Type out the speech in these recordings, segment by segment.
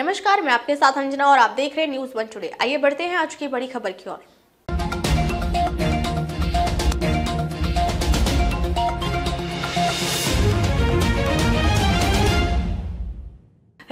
नमस्कार मैं आपके साथ अंजना और आप देख रहे हैं न्यूज वन टुडे आइए बढ़ते हैं आज की बड़ी खबर की ओर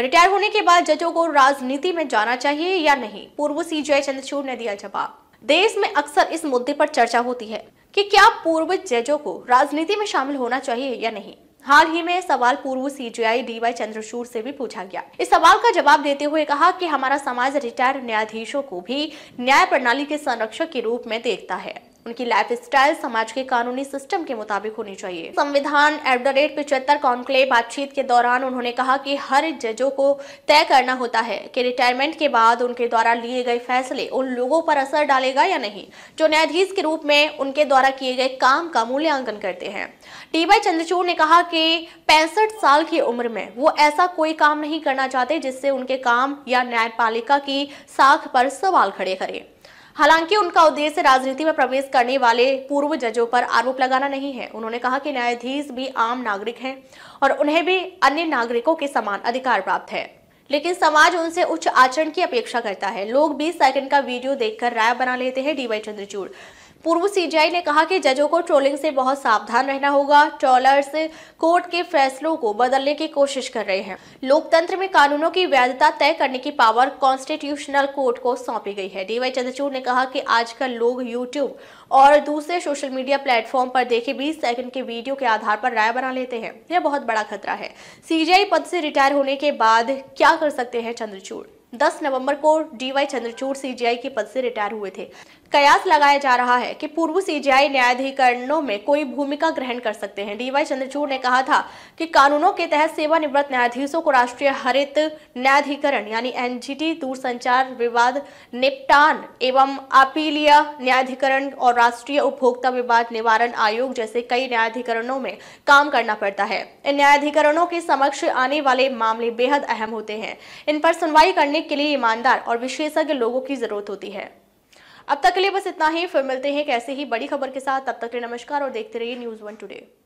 रिटायर होने के बाद जजों को राजनीति में जाना चाहिए या नहीं पूर्व सीजीआई चंद्रचूड़ ने दिया जवाब देश में अक्सर इस मुद्दे पर चर्चा होती है कि क्या पूर्व जजों को राजनीति में शामिल होना चाहिए या नहीं हाल ही में सवाल पूर्व सीजीआई डीवाई चंद्रचूड़ से भी पूछा गया इस सवाल का जवाब देते हुए कहा कि हमारा समाज रिटायर्ड न्यायाधीशों को भी न्याय प्रणाली के संरक्षक के रूप में देखता है उनकी लाइफ स्टाइल समाज के कानूनी सिस्टम के मुताबिक होनी चाहिए संविधान एट द रेट पिछहत्तर कॉन्क्लेव बातचीत के दौरान उन्होंने कहा कि हर जजों को तय करना होता है कि रिटायरमेंट के बाद उनके द्वारा लिए गए फैसले उन लोगों पर असर डालेगा या नहीं जो न्यायाधीश के रूप में उनके द्वारा किए गए काम का मूल्यांकन करते हैं डी वाई चंद्रचूड़ ने कहा कि पैंसठ साल की उम्र में वो ऐसा कोई काम नहीं करना चाहते जिससे उनके काम या न्यायपालिका की साख पर सवाल खड़े करें हालांकि उनका उद्देश्य राजनीति में प्रवेश करने वाले पूर्व जजों पर आरोप लगाना नहीं है उन्होंने कहा कि न्यायाधीश भी आम नागरिक हैं और उन्हें भी अन्य नागरिकों के समान अधिकार प्राप्त है लेकिन समाज उनसे उच्च आचरण की अपेक्षा करता है लोग 20 सेकंड का वीडियो देखकर राय बना लेते हैं डी चंद्रचूड़ पूर्व सीजीआई ने कहा कि जजों को ट्रोलिंग से बहुत सावधान रहना होगा ट्रोलर्स कोर्ट के फैसलों को बदलने की कोशिश कर रहे हैं लोकतंत्र में कानूनों की वैधता तय करने की पावर कॉन्स्टिट्यूशनल कोर्ट को सौंपी गई है डीवाई चंद्रचूड़ ने कहा कि आजकल लोग यूट्यूब और दूसरे सोशल मीडिया प्लेटफॉर्म पर देखे बीस सेकंड के वीडियो के आधार पर राय बना लेते हैं यह बहुत बड़ा खतरा है सीजीआई पद से रिटायर होने के बाद क्या कर सकते हैं चंद्रचूड़ 10 नवंबर को डीवाई चंद्रचूड़ सीजीआई के पद से रिटायर हुए थे कयास लगाया जा रहा है कि पूर्व सीजीआई न्यायाधिकरणों में कोई भूमिका ग्रहण कर सकते हैं डीवाई चंद्रचूड़ ने कहा था कि कानूनों के तहत सेवानिवृत्त न्यायाधीशों को राष्ट्रीय हरित न्यायाधिकरण यानी एनजीटी दूरसंचार विवाद निपटान एवं अपीलीय न्यायाधिकरण और राष्ट्रीय उपभोक्ता विवाद निवारण आयोग जैसे कई न्यायाधिकरणों में काम करना पड़ता है इन न्यायाधिकरणों के समक्ष आने वाले मामले बेहद अहम होते हैं इन पर सुनवाई करने के लिए ईमानदार और विशेषज्ञ लोगों की जरूरत होती है अब तक के लिए बस इतना ही फिर मिलते हैं कैसे ही बड़ी खबर के साथ तब तक के नमस्कार और देखते रहिए न्यूज वन टूडे